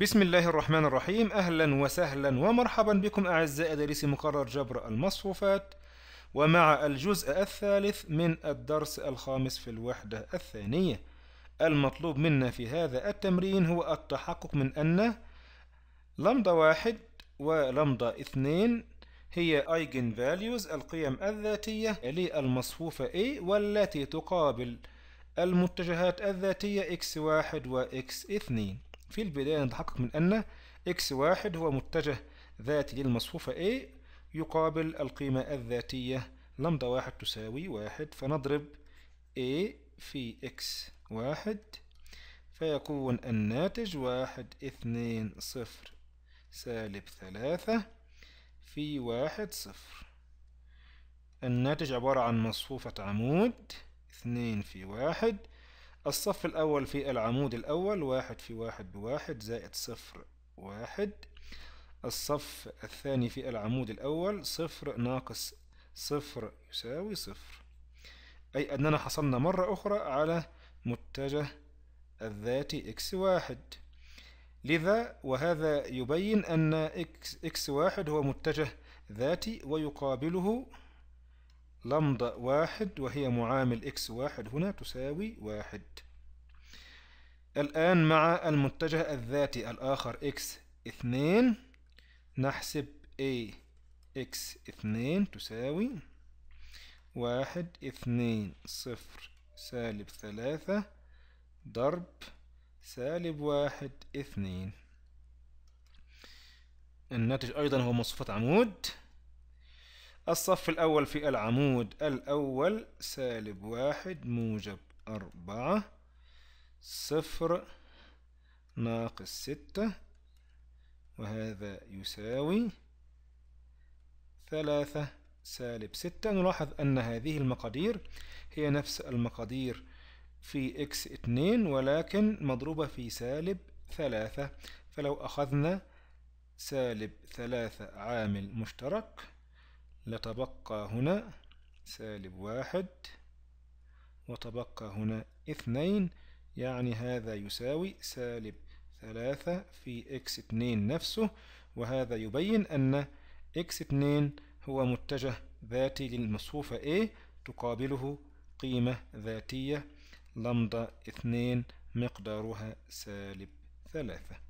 بسم الله الرحمن الرحيم أهلا وسهلا ومرحبا بكم أعزائي دارسي مقرر جبر المصفوفات ومع الجزء الثالث من الدرس الخامس في الوحدة الثانية المطلوب منا في هذا التمرين هو التحقق من أن لمضة واحد ولمضة اثنين هي eigen values القيم الذاتية للمصفوفة A والتي تقابل المتجهات الذاتية x1 و x2 في البداية نتحقق من أن واحد هو متجه ذاتي للمصفوفة A يقابل القيمة الذاتية لمدة واحد تساوي واحد فنضرب A في x واحد فيكون الناتج واحد اثنين صفر سالب ثلاثة في واحد صفر الناتج عبارة عن مصفوفة عمود اثنين في واحد الصف الأول في العمود الأول واحد في واحد بواحد زائد صفر واحد الصف الثاني في العمود الأول صفر ناقص صفر يساوي صفر أي أننا حصلنا مرة أخرى على متجه الذاتي إكس واحد لذا وهذا يبين أن إكس, إكس واحد هو متجه ذاتي ويقابله لمضة واحد وهي معامل إكس واحد هنا تساوي واحد الآن مع المتجه الذاتي الآخر إكس اثنين نحسب A إكس اثنين تساوي واحد اثنين صفر سالب ثلاثة ضرب سالب واحد اثنين الناتج أيضا هو مصفوفة عمود الصف الأول في العمود الأول سالب واحد موجب أربعة صفر ناقص ستة وهذا يساوي ثلاثة سالب ستة نلاحظ أن هذه المقادير هي نفس المقادير في إكس اتنين ولكن مضروبة في سالب ثلاثة فلو أخذنا سالب ثلاثة عامل مشترك لتبقى هنا سالب واحد وتبقى هنا اثنين يعني هذا يساوي سالب ثلاثة في إكس اتنين نفسه وهذا يبين أن إكس اتنين هو متجه ذاتي للمصفوفة A تقابله قيمة ذاتية لمضة اثنين مقدارها سالب ثلاثة